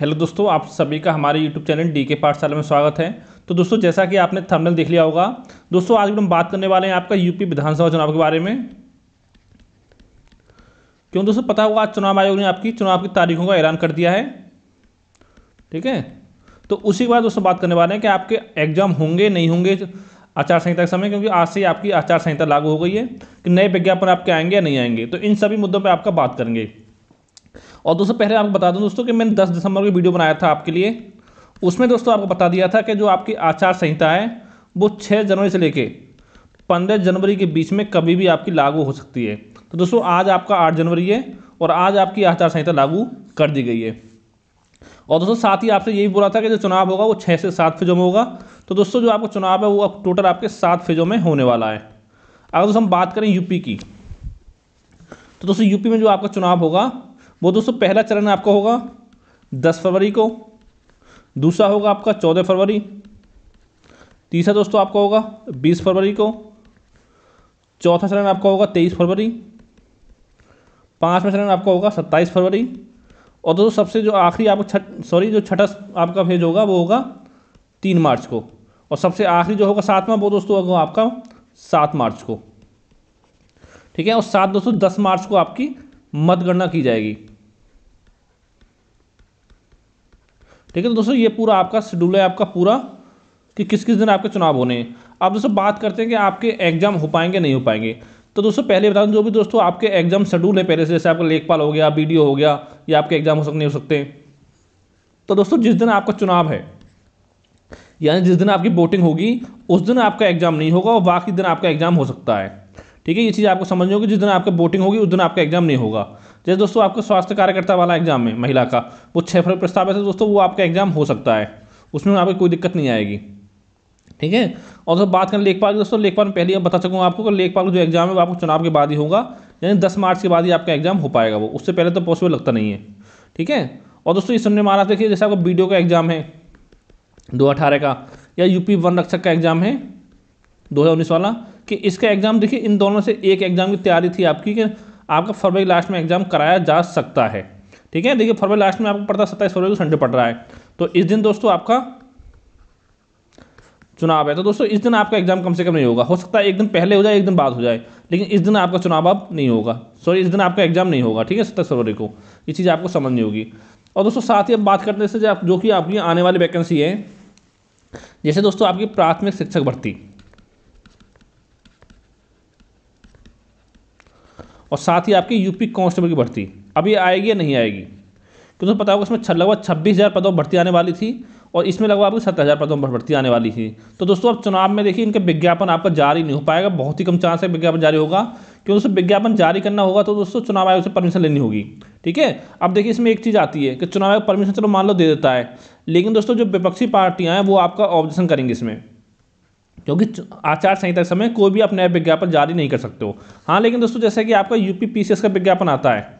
hello दोस्तों आप सभी का हमारे यूट्यूब चैनल डी के पाठशाला में स्वागत है तो दोस्तों जैसा कि आपने थंबनेल देख लिया होगा दोस्तों आज हम बात करने वाले हैं आपका यूपी विधानसभा चुनाव के बारे में क्यों दोस्तों पता होगा आज चुनाव आयोग ने आपकी चुनाव की तारीखों का ऐलान कर दिया है ठीक है तो उसी के बाद दोस्तों बात करने वाले हैं कि आपके एग्जाम होंगे नहीं होंगे आचार संहिता के समय क्योंकि आज से आपकी आचार संहिता लागू हो गई है कि नए विज्ञापन आपके आएंगे या नहीं आएंगे तो इन सभी मुद्दों पर आपका बात करेंगे और दोस्तों पहले आपको बता दूं दोस्तों कि मैंने 10 दिसंबर को वीडियो बनाया था आपके लिए उसमें दोस्तों आपको बता दिया था कि जो आपकी आचार संहिता है वो छः जनवरी से लेके पंद्रह जनवरी के बीच में कभी भी आपकी लागू हो सकती है तो दोस्तों आज आपका आठ जनवरी है और आज आपकी आचार संहिता लागू कर दी गई है और दोस्तों साथ ही आपसे यही बोला था कि जो चुनाव होगा वो छः से सात फेजों में होगा तो दोस्तों जो आपका चुनाव है वो अब टोटल आपके सात फेजों में होने वाला है अगर दोस्तों हम बात करें यूपी की तो दोस्तों यूपी में जो आपका चुनाव होगा वो दोस्तों पहला चरण आपका होगा दस फरवरी को दूसरा होगा आपका चौदह फरवरी तीसरा दोस्तों आपका होगा बीस फरवरी को चौथा चरण आपका होगा तेईस फरवरी पाँचवा चरण आपका होगा सत्ताईस फरवरी और दोस्तों सबसे जो आखिरी आपको छठ सॉरी जो छठा आपका फेज होगा वो होगा तीन मार्च को और सबसे आखिरी जो होगा सातवां वो दोस्तों होगा आपका सात मार्च को ठीक है और सात दोस्तों दस मार्च को आपकी मतगणना की जाएगी ठीक है तो दोस्तों ये पूरा आपका शेड्यूल है आपका पूरा कि किस किस दिन आपके चुनाव होने हैं अब दोस्तों बात करते हैं कि आपके एग्जाम हो पाएंगे नहीं हो पाएंगे तो दोस्तों पहले बता दूँ जो भी दोस्तों आपके एग्जाम शेड्यूल है पहले से जैसे आपका लेखपाल हो गया बी हो गया या आपके एग्जाम हो सकते नहीं हो सकते तो दोस्तों जिस दिन आपका चुनाव है यानी जिस दिन आपकी वोटिंग होगी उस दिन आपका एग्जाम नहीं होगा और बाकी दिन आपका एग्जाम हो सकता है ठीक है ये चीज़ आपको समझनी होगी जिस दिन आपका वोटिंग होगी उस दिन आपका एग्जाम नहीं होगा जैसे दोस्तों आपका स्वास्थ्य कार्यकर्ता वाला एग्जाम है महिला का वो छः फरवरी प्रस्ताव है दोस्तों वो आपका एग्जाम हो सकता है उसमें आपको कोई दिक्कत नहीं आएगी ठीक है और दोस्तों बात करें लेखपाल की दोस्तों लेखपाल में पहले अब बता सकूँ आपको लेखपाल का जो एग्जाम है वो आपको चुनाव के बाद ही होगा यानी दस मार्च के बाद ही आपका एग्जाम हो पाएगा वो उससे पहले तो पॉसिबल लगता नहीं है ठीक है और दोस्तों ये सुनने मारा देखिए जैसे आपका बीडीओ का एग्जाम है दो अठारह का या यूपी वन रक्षक का एग्जाम है दो हज़ार उन्नीस वाला कि इसका एग्ज़ाम देखिए इन दोनों से एक एग्ज़ाम की तैयारी थी आपकी कि आपका फरवरी लास्ट में एग्ज़ाम कराया जा सकता है ठीक है देखिए फरवरी लास्ट में आपको पड़ता है सत्ताईस फरवरी को संडे पड़ रहा है तो इस दिन दोस्तों आपका चुनाव है तो दोस्तों इस दिन आपका एग्जाम कम से कम नहीं होगा हो सकता है एक दिन पहले हो जाए एक दिन बाद हो जाए लेकिन इस दिन आपका चुनाव अब नहीं होगा सॉरी इस दिन आपका एग्जाम नहीं होगा ठीक है सत्ताईस फरवरी को ये चीज़ आपको समझनी होगी और दोस्तों साथ ही अब बात करने से जो कि आपकी आने वाली वैकेंसी है जैसे दोस्तों आपकी प्राथमिक शिक्षक भर्ती और साथ ही आपकी यूपी कांस्टेबल की भर्ती अब ये आएगी या नहीं आएगी क्योंकि पता होगा इसमें लगभग छब्बीस हज़ार पदों भर्ती आने वाली थी और इसमें लगभग आपकी सत्तर हज़ार पदों पर भर्ती आने वाली थी तो दोस्तों अब चुनाव में देखिए इनका विज्ञापन आपका जारी नहीं हो पाएगा बहुत ही कम चांस है विज्ञापन जारी होगा क्योंकि दोस्तों विज्ञापन जारी करना होगा तो दोस्तों चुनाव आयोग से परमिशन लेनी होगी ठीक है अब देखिए इसमें एक चीज़ आती है कि चुनाव आयोग परमिशन चलो मान लो दे देता है लेकिन दोस्तों जो विपक्षी पार्टियाँ हैं वो आपका ऑब्जेक्शन करेंगी इसमें क्योंकि आचार संहिता के समय कोई भी आप नया विज्ञापन जारी नहीं कर सकते हो हाँ लेकिन दोस्तों जैसे कि आपका यू पी का विज्ञापन आता है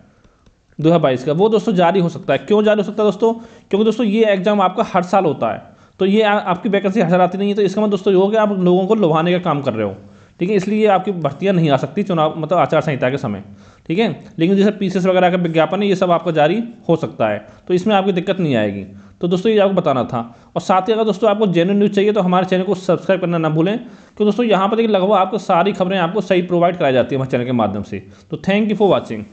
दो हज़ार बाईस का वो दोस्तों जारी हो सकता है क्यों जारी हो सकता है दोस्तों क्योंकि दोस्तों ये एग्ज़ाम आपका हर साल होता है तो ये आ, आपकी वैकेंसी हर साल आती नहीं है तो इसका मतलब दोस्तों ये हो गया आप लोगों को लुभाने का काम कर रहे हो ठीक है इसलिए आपकी भर्तियाँ नहीं आ सकती चुनाव मतलब आचार संहिता के समय ठीक है लेकिन जैसे पी वगैरह का विज्ञापन है ये सब आपका जारी हो सकता है तो इसमें आपकी दिक्कत नहीं आएगी तो दोस्तों ये आपको बताना था और साथ ही अगर दोस्तों आपको जेन न्यूज़ चाहिए तो हमारे चैनल को सब्सक्राइब करना ना भूलें क्योंकि दोस्तों यहाँ पर देखिए लगभग आपको सारी खबरें आपको सही प्रोवाइड कराई जाती है हमारे चैनल के माध्यम से तो थैंक यू फॉर वॉचिंग